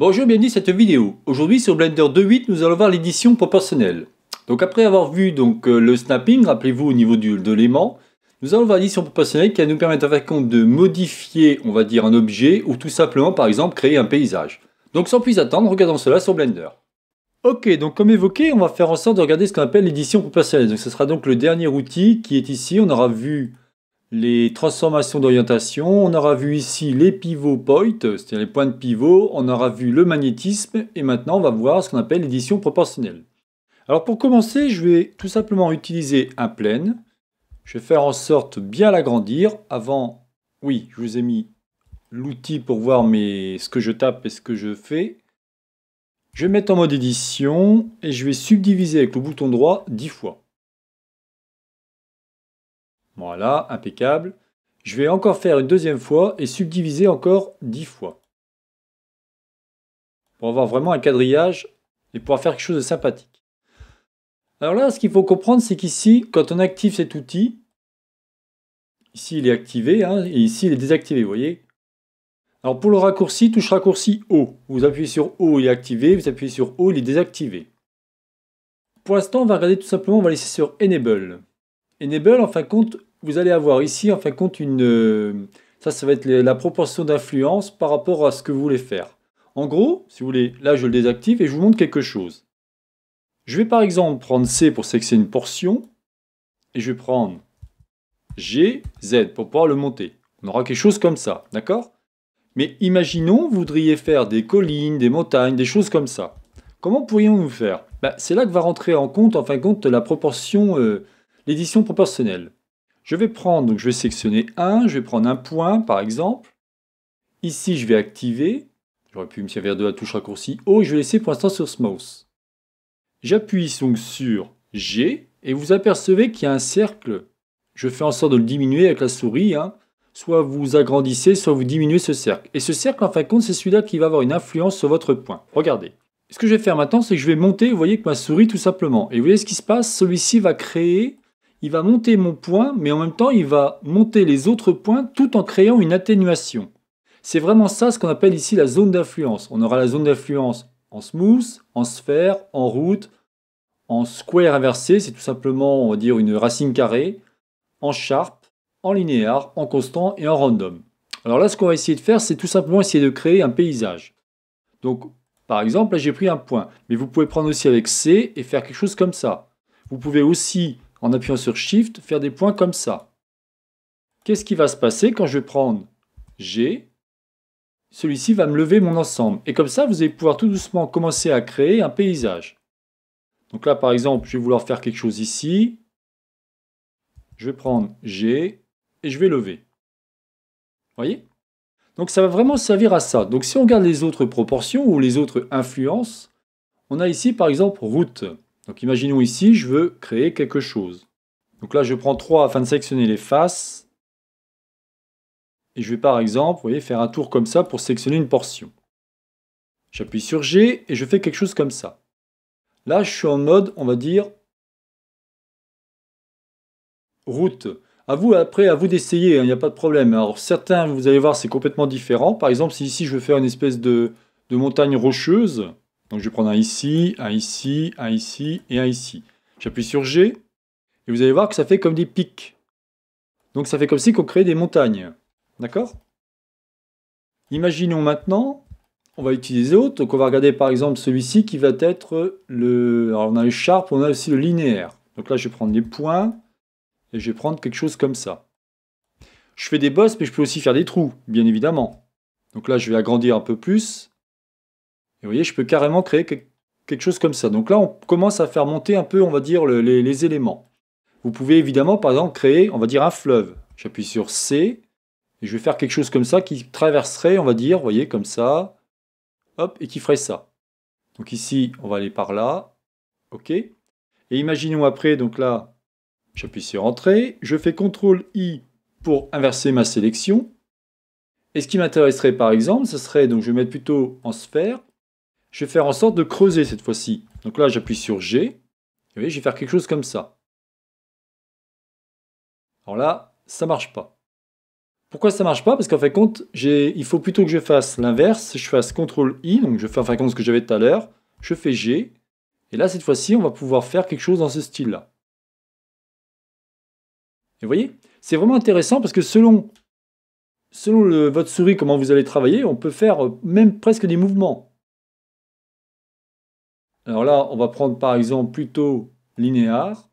Bonjour, bienvenue dans cette vidéo. Aujourd'hui sur Blender 2.8, nous allons voir l'édition proportionnelle. Donc après avoir vu donc, euh, le snapping, rappelez-vous au niveau du, de l'aimant, nous allons voir l'édition proportionnelle qui va nous permettre en de modifier, on va dire, un objet ou tout simplement, par exemple, créer un paysage. Donc sans plus attendre, regardons cela sur Blender. Ok, donc comme évoqué, on va faire en sorte de regarder ce qu'on appelle l'édition proportionnelle. Donc ce sera donc le dernier outil qui est ici. On aura vu les transformations d'orientation. On aura vu ici les pivots point, c'est-à-dire les points de pivot. On aura vu le magnétisme. Et maintenant, on va voir ce qu'on appelle l'édition proportionnelle. Alors pour commencer, je vais tout simplement utiliser un plane. Je vais faire en sorte bien l'agrandir. Avant, oui, je vous ai mis l'outil pour voir ce que je tape et ce que je fais. Je vais mettre en mode édition et je vais subdiviser avec le bouton droit 10 fois. Voilà, impeccable. Je vais encore faire une deuxième fois et subdiviser encore dix fois. Pour avoir vraiment un quadrillage et pouvoir faire quelque chose de sympathique. Alors là, ce qu'il faut comprendre, c'est qu'ici, quand on active cet outil, ici il est activé hein, et ici il est désactivé, vous voyez alors pour le raccourci, touche raccourci O. Vous appuyez sur O, il est activé. Vous appuyez sur O, il est désactivé. Pour l'instant, on va regarder tout simplement, on va laisser sur Enable. Enable, en fin de compte, vous allez avoir ici, en fin de compte, une, euh, ça, ça va être la proportion d'influence par rapport à ce que vous voulez faire. En gros, si vous voulez, là, je le désactive et je vous montre quelque chose. Je vais par exemple prendre C pour sélectionner une portion, et je vais prendre G, Z pour pouvoir le monter. On aura quelque chose comme ça, d'accord Mais imaginons, vous voudriez faire des collines, des montagnes, des choses comme ça. Comment pourrions-nous faire ben, C'est là que va rentrer en compte, en fin de compte, la proportion, euh, l'édition proportionnelle. Je vais prendre, donc je vais sélectionner un, je vais prendre un point par exemple. Ici, je vais activer. J'aurais pu me servir de la touche raccourci haut, oh, je vais laisser pour l'instant sur ce J'appuie donc sur G et vous apercevez qu'il y a un cercle. Je fais en sorte de le diminuer avec la souris. Hein. Soit vous agrandissez, soit vous diminuez ce cercle. Et ce cercle, en fin de compte, c'est celui-là qui va avoir une influence sur votre point. Regardez. Ce que je vais faire maintenant, c'est que je vais monter, vous voyez, que ma souris tout simplement. Et vous voyez ce qui se passe Celui-ci va créer il va monter mon point, mais en même temps, il va monter les autres points tout en créant une atténuation. C'est vraiment ça ce qu'on appelle ici la zone d'influence. On aura la zone d'influence en smooth, en sphère, en route, en square inversé, c'est tout simplement, on va dire, une racine carrée, en sharp, en linéaire, en constant et en random. Alors là, ce qu'on va essayer de faire, c'est tout simplement essayer de créer un paysage. Donc, par exemple, là, j'ai pris un point, mais vous pouvez prendre aussi avec C et faire quelque chose comme ça. Vous pouvez aussi en appuyant sur Shift, faire des points comme ça. Qu'est-ce qui va se passer quand je vais prendre G Celui-ci va me lever mon ensemble. Et comme ça, vous allez pouvoir tout doucement commencer à créer un paysage. Donc là, par exemple, je vais vouloir faire quelque chose ici. Je vais prendre G et je vais lever. Vous voyez Donc ça va vraiment servir à ça. Donc si on regarde les autres proportions ou les autres influences, on a ici par exemple route. Donc imaginons ici, je veux créer quelque chose. Donc là, je prends 3 afin de sélectionner les faces. Et je vais par exemple, voyez, faire un tour comme ça pour sélectionner une portion. J'appuie sur G et je fais quelque chose comme ça. Là, je suis en mode, on va dire, route. À vous, après, à vous d'essayer, hein, il n'y a pas de problème. Alors, certains, vous allez voir, c'est complètement différent. Par exemple, si ici, je veux faire une espèce de montagne rocheuse, donc je vais prendre un ici, un ici, un ici et un ici. J'appuie sur G et vous allez voir que ça fait comme des pics. Donc ça fait comme si qu'on crée des montagnes. D'accord Imaginons maintenant, on va utiliser autre, Donc on va regarder par exemple celui-ci qui va être le... Alors on a le sharp, on a aussi le linéaire. Donc là je vais prendre des points et je vais prendre quelque chose comme ça. Je fais des bosses mais je peux aussi faire des trous, bien évidemment. Donc là je vais agrandir un peu plus. Et vous voyez, je peux carrément créer quelque chose comme ça. Donc là, on commence à faire monter un peu, on va dire, les, les éléments. Vous pouvez évidemment, par exemple, créer, on va dire, un fleuve. J'appuie sur C, et je vais faire quelque chose comme ça qui traverserait, on va dire, vous voyez, comme ça, hop, et qui ferait ça. Donc ici, on va aller par là, OK. Et imaginons après, donc là, j'appuie sur Entrée, je fais CTRL-I pour inverser ma sélection. Et ce qui m'intéresserait par exemple, ce serait, donc je vais mettre plutôt en sphère, je vais faire en sorte de creuser cette fois-ci. Donc là, j'appuie sur G. Et vous voyez, je vais faire quelque chose comme ça. Alors là, ça marche pas. Pourquoi ça marche pas Parce qu'en fin de compte, il faut plutôt que je fasse l'inverse. Je fasse CTRL-I, donc je fais en fin de compte ce que j'avais tout à l'heure. Je fais G. Et là, cette fois-ci, on va pouvoir faire quelque chose dans ce style-là. Et vous voyez C'est vraiment intéressant parce que selon, selon votre souris, comment vous allez travailler, on peut faire euh, même presque des mouvements. Alors là, on va prendre par exemple plutôt linéaire.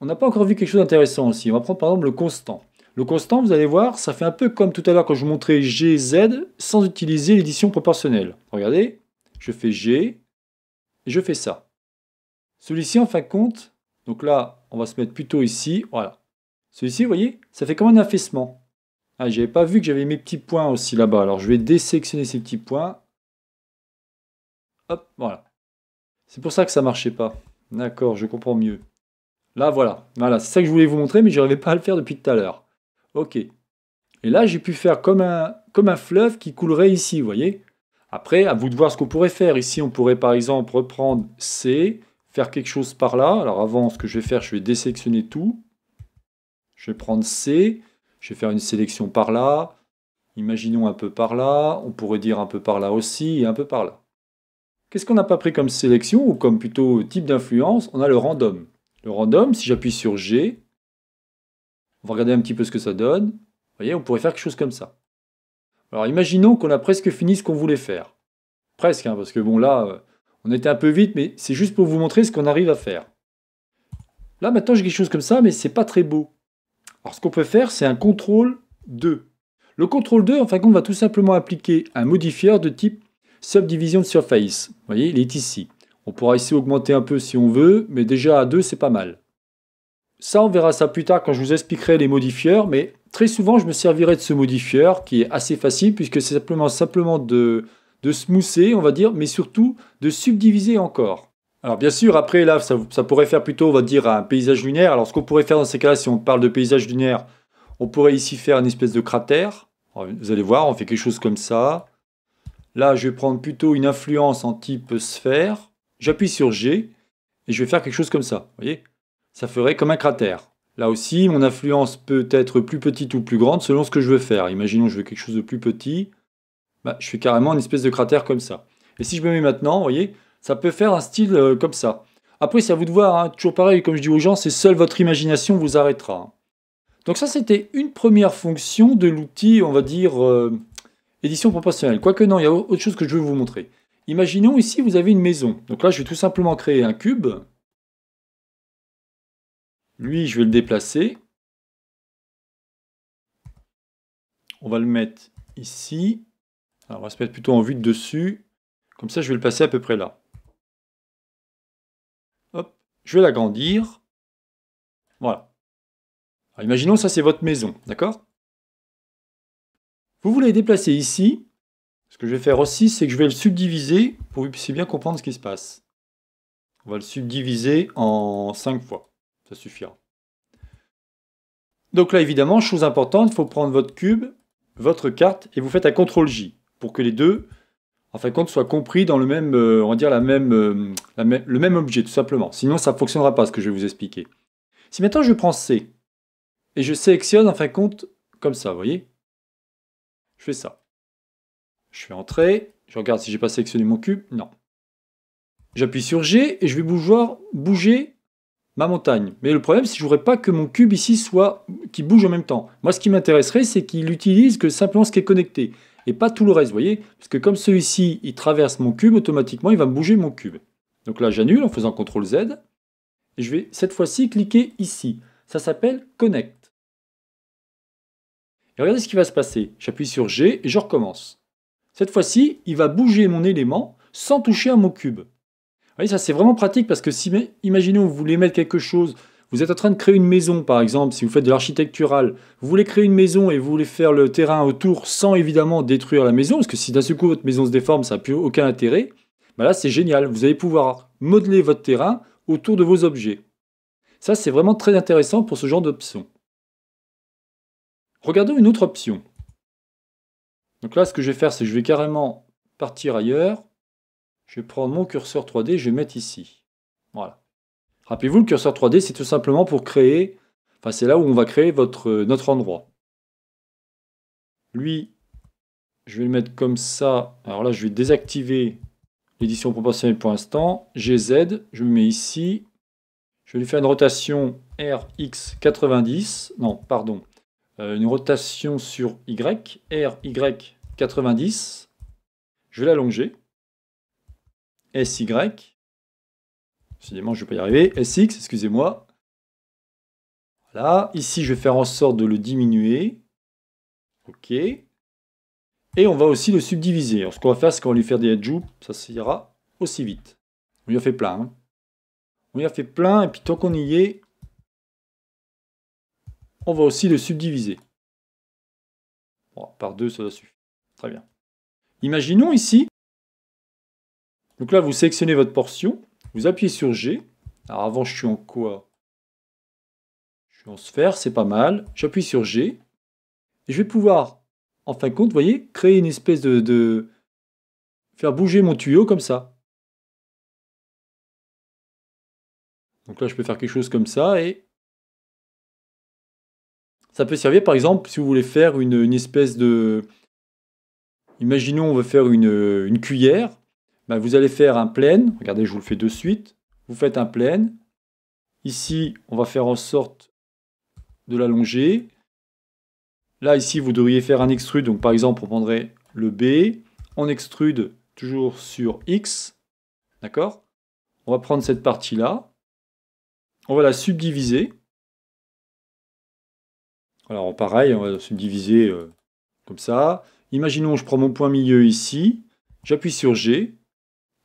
On n'a pas encore vu quelque chose d'intéressant aussi. On va prendre par exemple le constant. Le constant, vous allez voir, ça fait un peu comme tout à l'heure quand je vous montrais GZ sans utiliser l'édition proportionnelle. Regardez, je fais G et je fais ça. Celui-ci, en fin de compte, donc là, on va se mettre plutôt ici, voilà. Celui-ci, vous voyez, ça fait comme un affaissement. Ah, j'avais pas vu que j'avais mes petits points aussi là-bas. Alors, je vais désélectionner ces petits points voilà. C'est pour ça que ça marchait pas. D'accord, je comprends mieux. Là, voilà. Voilà, c'est ça que je voulais vous montrer, mais je n'arrivais pas à le faire depuis tout à l'heure. Ok. Et là, j'ai pu faire comme un, comme un fleuve qui coulerait ici, vous voyez Après, à vous de voir ce qu'on pourrait faire. Ici, on pourrait par exemple reprendre C, faire quelque chose par là. Alors avant, ce que je vais faire, je vais désélectionner tout. Je vais prendre C, je vais faire une sélection par là. Imaginons un peu par là, on pourrait dire un peu par là aussi, et un peu par là. Qu'est-ce qu'on n'a pas pris comme sélection ou comme plutôt type d'influence On a le random. Le random, si j'appuie sur G, on va regarder un petit peu ce que ça donne. Vous voyez, on pourrait faire quelque chose comme ça. Alors imaginons qu'on a presque fini ce qu'on voulait faire. Presque, hein, parce que bon là, euh, on était un peu vite, mais c'est juste pour vous montrer ce qu'on arrive à faire. Là maintenant j'ai quelque chose comme ça, mais ce n'est pas très beau. Alors ce qu'on peut faire, c'est un contrôle 2. Le contrôle 2, en fait, de va tout simplement appliquer un modifieur de type Subdivision de surface. Vous voyez, il est ici. On pourra ici augmenter un peu si on veut, mais déjà à 2, c'est pas mal. Ça, on verra ça plus tard quand je vous expliquerai les modifieurs, mais très souvent, je me servirai de ce modifieur qui est assez facile puisque c'est simplement, simplement de, de smousser, on va dire, mais surtout de subdiviser encore. Alors bien sûr, après là, ça, pourrait faire plutôt, on va dire, un paysage lunaire. Alors ce qu'on pourrait faire dans ces cas-là, si on parle de paysage lunaire, on pourrait ici faire une espèce de cratère. vous allez voir, on fait quelque chose comme ça. Là, je vais prendre plutôt une influence en type sphère. J'appuie sur G et je vais faire quelque chose comme ça. Vous voyez Ça ferait comme un cratère. Là aussi, mon influence peut être plus petite ou plus grande selon ce que je veux faire. Imaginons que je veux quelque chose de plus petit. Bah, je fais carrément une espèce de cratère comme ça. Et si je me mets maintenant, vous voyez, ça peut faire un style euh, comme ça. Après, c'est à vous de voir. Hein. Toujours pareil, comme je dis aux gens, c'est seule votre imagination vous arrêtera. Hein. Donc ça, c'était une première fonction de l'outil, on va dire, euh, Édition proportionnelle. Quoique non, il y a autre chose que je veux vous montrer. Imaginons ici, vous avez une maison. Donc là, je vais tout simplement créer un cube. Lui, je vais le déplacer. On va le mettre ici. Alors, on va se mettre plutôt en vue de dessus. Comme ça, je vais le placer à peu près là. Hop, je vais l'agrandir. Voilà. imaginons, ça, c'est votre maison, d'accord vous voulez déplacer ici. Ce que je vais faire aussi, c'est que je vais le subdiviser pour que vous puissiez bien comprendre ce qui se passe. On va le subdiviser en 5 fois. Ça suffira. Donc là, évidemment, chose importante, il faut prendre votre cube, votre carte, et vous faites un CTRL-J pour que les deux, en fin de compte, soient compris dans le même, euh, on dire, la même, euh, le même objet, tout simplement. Sinon, ça ne fonctionnera pas, ce que je vais vous expliquer. Si maintenant je prends C, et je sélectionne, en fin de compte, comme ça, vous voyez, je fais ça. Je fais entrer, je regarde si j'ai pas sélectionné mon cube, non. J'appuie sur G et je vais bouger, bouger ma montagne. Mais le problème, c'est que je voudrais pas que mon cube ici soit qui bouge en même temps. Moi, ce qui m'intéresserait, c'est qu'il utilise que simplement ce qui est connecté et pas tout le reste, voyez Parce que comme celui-ci, il traverse mon cube, automatiquement, il va bouger mon cube. Donc là, j'annule en faisant CTRL Z. Et je vais cette fois-ci cliquer ici. Ça s'appelle Connect. Et regardez ce qui va se passer. J'appuie sur G et je recommence. Cette fois-ci, il va bouger mon élément sans toucher à mon cube. Vous voyez, ça c'est vraiment pratique parce que si, imaginons, vous voulez mettre quelque chose, vous êtes en train de créer une maison par exemple, si vous faites de l'architectural, vous voulez créer une maison et vous voulez faire le terrain autour sans évidemment détruire la maison, parce que si d'un seul coup votre maison se déforme, ça n'a plus aucun intérêt. Ben là c'est génial, vous allez pouvoir modeler votre terrain autour de vos objets. Ça c'est vraiment très intéressant pour ce genre d'options. Regardons une autre option. Donc là, ce que je vais faire, c'est que je vais carrément partir ailleurs. Je vais prendre mon curseur 3D, je vais mettre ici. Voilà. Rappelez-vous, le curseur 3D, c'est tout simplement pour créer... Enfin, c'est là où on va créer votre, euh, notre endroit. Lui, je vais le mettre comme ça. Alors là, je vais désactiver l'édition proportionnelle pour l'instant. GZ, je me mets ici. Je vais lui faire une rotation RX90. Non, pardon, euh, une rotation sur Y, ry 90. Je vais l'allonger. SY. Décidément, je ne vais pas y arriver. SX, excusez-moi. Voilà. Ici, je vais faire en sorte de le diminuer. OK. Et on va aussi le subdiviser. Alors, ce qu'on va faire, c'est qu'on va lui faire des ajouts, Ça, ira aussi vite. On y a fait plein. Hein. On y a fait plein. Et puis, tant qu'on y est, on va aussi le subdiviser. par deux, ça va Très bien. Imaginons ici, donc là, vous sélectionnez votre portion, vous appuyez sur G. Alors avant, je suis en quoi Je suis en sphère, c'est pas mal. J'appuie sur G. Et je vais pouvoir, en fin de compte, vous voyez, créer une espèce de, de... faire bouger mon tuyau comme ça. Donc là, je peux faire quelque chose comme ça et ça peut servir, par exemple, si vous voulez faire une, espèce de... Imaginons, on veut faire une, cuillère. Ben, vous allez faire un plein. Regardez, je vous le fais de suite. Vous faites un plein. Ici, on va faire en sorte de l'allonger. Là, ici, vous devriez faire un extrude. Donc, par exemple, on prendrait le B. On extrude toujours sur X. D'accord On va prendre cette partie-là. On va la subdiviser. Alors pareil, on va subdiviser diviser euh, comme ça. Imaginons, je prends mon point milieu ici, j'appuie sur G,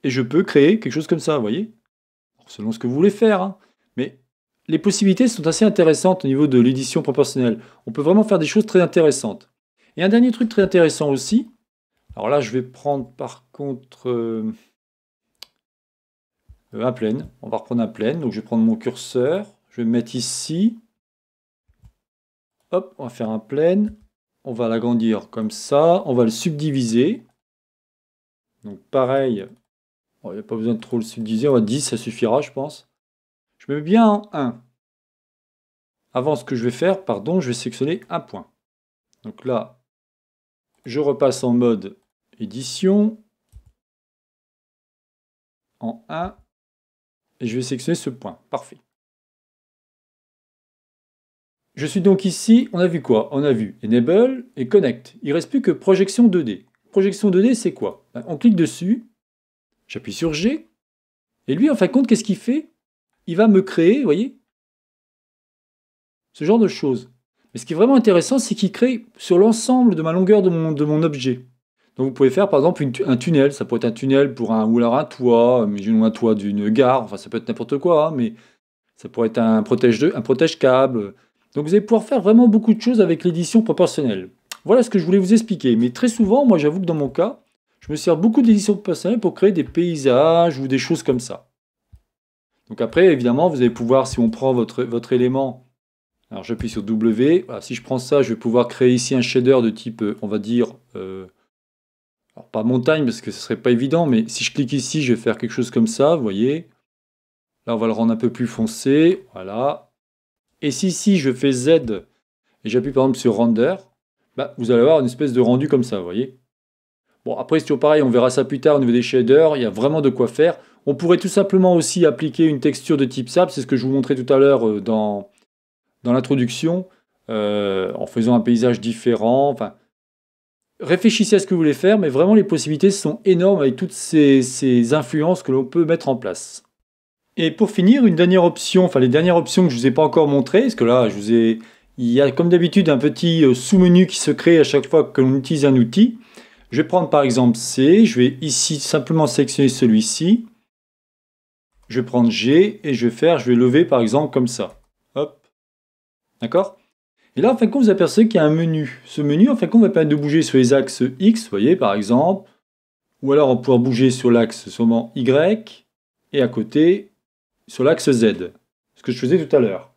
et je peux créer quelque chose comme ça, vous voyez Selon ce que vous voulez faire. Hein. Mais les possibilités sont assez intéressantes au niveau de l'édition proportionnelle. On peut vraiment faire des choses très intéressantes. Et un dernier truc très intéressant aussi, alors là je vais prendre par contre euh, euh, un plein, on va reprendre un plein. donc je vais prendre mon curseur, je vais me mettre ici, Hop, on va faire un plein. On va l'agrandir comme ça. On va le subdiviser. Donc pareil, il n'y a pas besoin de trop le subdiviser. On va 10, ça suffira, je pense. Je mets bien en 1. Avant ce que je vais faire, pardon, je vais sélectionner un point. Donc là, je repasse en mode édition. En 1. Et je vais sélectionner ce point. Parfait. Je suis donc ici, on a vu quoi On a vu Enable et Connect. Il ne reste plus que Projection 2D. Projection 2D, c'est quoi ben, On clique dessus, j'appuie sur G, et lui, en fin de compte, qu'est-ce qu'il fait Il va me créer, vous voyez, ce genre de choses. Mais ce qui est vraiment intéressant, c'est qu'il crée sur l'ensemble de ma longueur de mon, objet. Donc vous pouvez faire par exemple un tunnel, ça pourrait être un tunnel pour un ou un toit, mais un toit d'une gare, enfin ça peut être n'importe quoi, hein, mais ça pourrait être un protège un protège câble donc vous allez pouvoir faire vraiment beaucoup de choses avec l'édition proportionnelle. Voilà ce que je voulais vous expliquer. Mais très souvent, moi j'avoue que dans mon cas, je me sers beaucoup d'édition proportionnelle pour créer des paysages ou des choses comme ça. Donc après, évidemment, vous allez pouvoir, si on prend votre, votre élément, alors j'appuie sur W, si je prends ça, je vais pouvoir créer ici un shader de type, euh, on va dire, euh, alors pas montagne parce que ce serait pas évident, mais si je clique ici, je vais faire quelque chose comme ça, vous voyez. Là, on va le rendre un peu plus foncé, voilà. Et si, si je fais Z et j'appuie par exemple sur Render, bah, vous allez avoir une espèce de rendu comme ça, vous voyez Bon, après, c'est toujours pareil, on verra ça plus tard au niveau des shaders, il y a vraiment de quoi faire. On pourrait tout simplement aussi appliquer une texture de type sable, c'est ce que je vous montrais tout à l'heure euh, dans, dans l'introduction, euh, en faisant un paysage différent. Enfin, réfléchissez à ce que vous voulez faire, mais vraiment les possibilités sont énormes avec toutes ces influences que l'on peut mettre en place. Et pour finir, une dernière option, enfin les dernières options que je ne vous ai pas encore montrées, parce que là, je vous ai... il y a comme d'habitude un petit euh, sous-menu qui se crée à chaque fois que l'on utilise un outil. Je vais prendre par exemple C, je vais ici simplement sélectionner celui-ci. Je vais prendre G et je vais faire, je vais lever par exemple comme ça. Hop. D'accord Et là, en fin de vous apercevez qu'il y a un menu. Ce menu, en fin de va permettre de bouger sur les axes X, vous voyez, par exemple. Ou alors, on va pouvoir bouger sur l'axe seulement Y. Et à côté, sur l'axe Z, ce que je faisais tout à l'heure.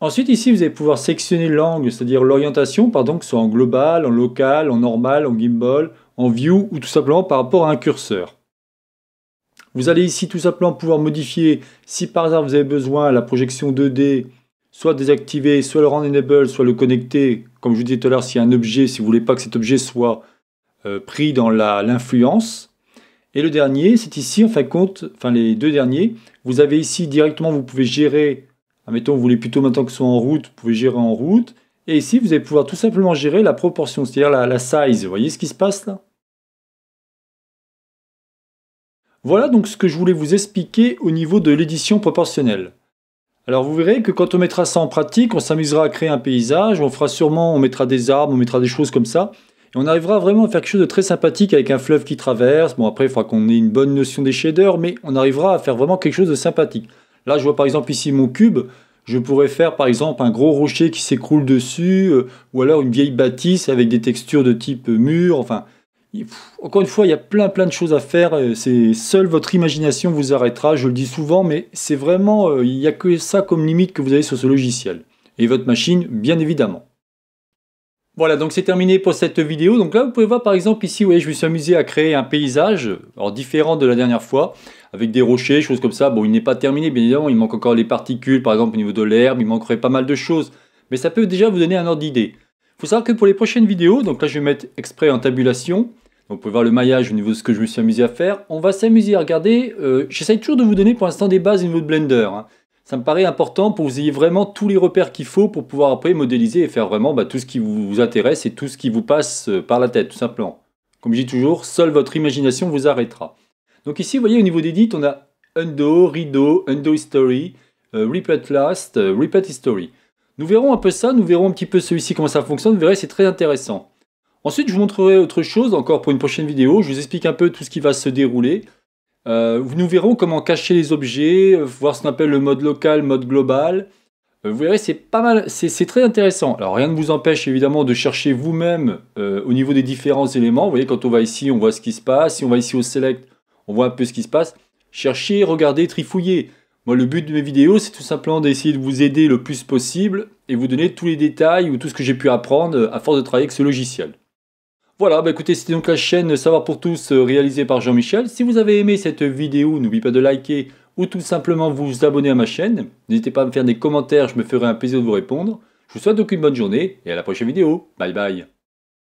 Ensuite, ici, vous allez pouvoir sectionner l'angle, c'est-à-dire l'orientation, pardon, que ce soit en global, en local, en normal, en gimbal, en view ou tout simplement par rapport à un curseur. Vous allez ici tout simplement pouvoir modifier, si par hasard vous avez besoin, la projection 2D, soit désactiver, soit le rendre enable, soit le connecter. Comme je vous disais tout à l'heure, s'il y a un objet, si vous voulez pas que cet objet soit euh, pris dans l'influence. Et le dernier, c'est ici, en fin compte, enfin les deux derniers, vous avez ici directement, vous pouvez gérer, admettons, vous voulez plutôt maintenant que ce soit en route, vous pouvez gérer en route. Et ici, vous allez pouvoir tout simplement gérer la proportion, c'est-à-dire la, la size. Vous voyez ce qui se passe là Voilà donc ce que je voulais vous expliquer au niveau de l'édition proportionnelle. Alors vous verrez que quand on mettra ça en pratique, on s'amusera à créer un paysage, on fera sûrement, on mettra des arbres, on mettra des choses comme ça. Et on arrivera vraiment à faire quelque chose de très sympathique avec un fleuve qui traverse. Bon, après, il faudra qu'on ait une bonne notion des shaders, mais on arrivera à faire vraiment quelque chose de sympathique. Là, je vois par exemple ici mon cube. Je pourrais faire par exemple un gros rocher qui s'écroule dessus, euh, ou alors une vieille bâtisse avec des textures de type euh, mur. Enfin, encore une fois, il y a plein plein de choses à faire. Euh, c'est seule votre imagination vous arrêtera. Je le dis souvent, mais c'est vraiment il n'y a que ça comme limite que vous avez sur ce logiciel et votre machine, bien évidemment. Voilà, donc c'est terminé pour cette vidéo. Donc là, vous pouvez voir par exemple ici, voyez, je me suis amusé à créer un paysage, alors différent de la dernière fois, avec des rochers, choses comme ça. Bon, il n'est pas terminé, bien évidemment, il manque encore les particules, par exemple au niveau de l'herbe, il manquerait pas mal de choses. Mais ça peut déjà vous donner un ordre d'idée. Il faut savoir que pour les prochaines vidéos, donc là je vais mettre exprès en tabulation, donc vous pouvez voir le maillage au niveau de ce que je me suis amusé à faire. On va s'amuser à regarder, euh, j'essaye toujours de vous donner pour l'instant des bases au niveau de Blender. Hein. Ça me paraît important pour que vous ayez vraiment tous les repères qu'il faut pour pouvoir après modéliser et faire vraiment bah, tout ce qui vous intéresse et tout ce qui vous passe euh, par la tête, tout simplement. Comme je dis toujours, seule votre imagination vous arrêtera. Donc ici, vous voyez, au niveau des dites, on a Undo, Rideau, Undo History, euh, Repeat Last, euh, Repeat History. Nous verrons un peu ça, nous verrons un petit peu celui-ci, comment ça fonctionne, vous verrez, c'est très intéressant. Ensuite, je vous montrerai autre chose, encore pour une prochaine vidéo, je vous explique un peu tout ce qui va se dérouler. Euh, nous verrons comment cacher les objets, euh, voir ce qu'on appelle le mode local, mode global. Euh, vous verrez, c'est pas mal, c'est très intéressant. Alors rien ne vous empêche évidemment de chercher vous-même au niveau des différents éléments. Vous voyez, quand on va ici, on voit ce qui se passe. Si on va ici au select, on voit un peu ce qui se passe. Cherchez, regardez, trifouillez. Moi, le but de mes vidéos, c'est tout simplement d'essayer de vous aider le plus possible et vous donner tous les détails ou tout ce que j'ai pu apprendre à force de travailler avec ce logiciel. Voilà, bah écoutez, c'était donc la chaîne Savoir pour tous euh, réalisée par Jean-Michel. Si vous avez aimé cette vidéo, n'oubliez pas de liker ou tout simplement vous abonner à ma chaîne. N'hésitez pas à me faire des commentaires, je me ferai un plaisir de vous répondre. Je vous souhaite donc une bonne journée et à la prochaine vidéo. Bye bye